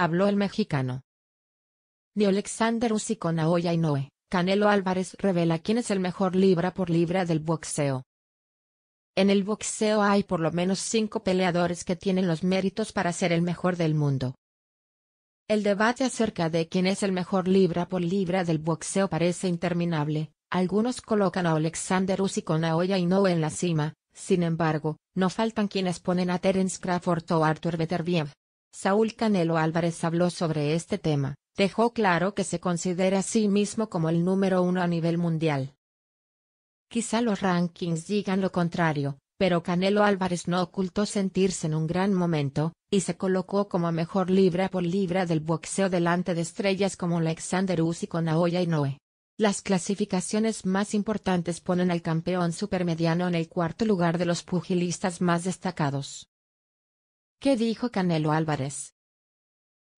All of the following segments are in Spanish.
habló el mexicano. De Alexander Usyk con Aoya Inoue, Canelo Álvarez revela quién es el mejor libra por libra del boxeo. En el boxeo hay por lo menos cinco peleadores que tienen los méritos para ser el mejor del mundo. El debate acerca de quién es el mejor libra por libra del boxeo parece interminable. Algunos colocan a Alexander Usyk con Aoya Inoue en la cima, sin embargo, no faltan quienes ponen a Terence Crawford o Arthur Beterbiev. Saúl Canelo Álvarez habló sobre este tema, dejó claro que se considera a sí mismo como el número uno a nivel mundial. Quizá los rankings digan lo contrario, pero Canelo Álvarez no ocultó sentirse en un gran momento, y se colocó como mejor libra por libra del boxeo delante de estrellas como Alexander Usyk Aoya y Noé. Las clasificaciones más importantes ponen al campeón supermediano en el cuarto lugar de los pugilistas más destacados. ¿Qué dijo Canelo Álvarez?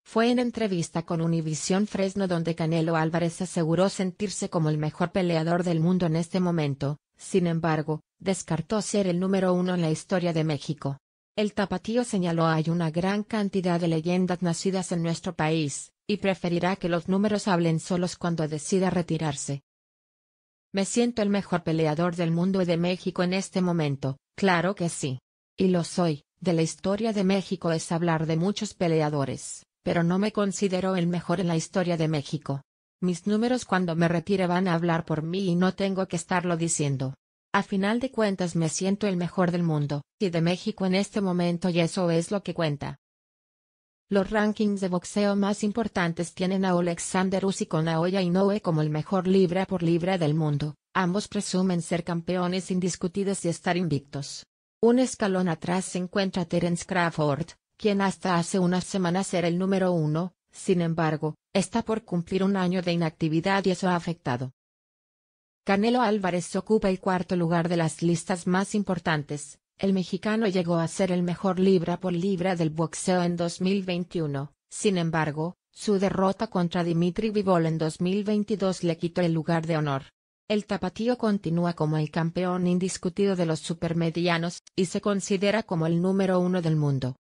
Fue en entrevista con Univisión Fresno donde Canelo Álvarez aseguró sentirse como el mejor peleador del mundo en este momento, sin embargo, descartó ser el número uno en la historia de México. El tapatío señaló hay una gran cantidad de leyendas nacidas en nuestro país, y preferirá que los números hablen solos cuando decida retirarse. Me siento el mejor peleador del mundo y de México en este momento, claro que sí. Y lo soy, de la historia de México es hablar de muchos peleadores, pero no me considero el mejor en la historia de México. Mis números cuando me retire van a hablar por mí y no tengo que estarlo diciendo. A final de cuentas me siento el mejor del mundo, y de México en este momento y eso es lo que cuenta. Los rankings de boxeo más importantes tienen a Alexander Usyk con Aoya Inoue como el mejor libra por libra del mundo, ambos presumen ser campeones indiscutidos y estar invictos. Un escalón atrás se encuentra Terence Crawford, quien hasta hace unas semanas era el número uno, sin embargo, está por cumplir un año de inactividad y eso ha afectado. Canelo Álvarez ocupa el cuarto lugar de las listas más importantes. El mexicano llegó a ser el mejor libra por libra del boxeo en 2021, sin embargo, su derrota contra Dimitri Vivol en 2022 le quitó el lugar de honor. El Tapatío continúa como el campeón indiscutido de los supermedianos, y se considera como el número uno del mundo.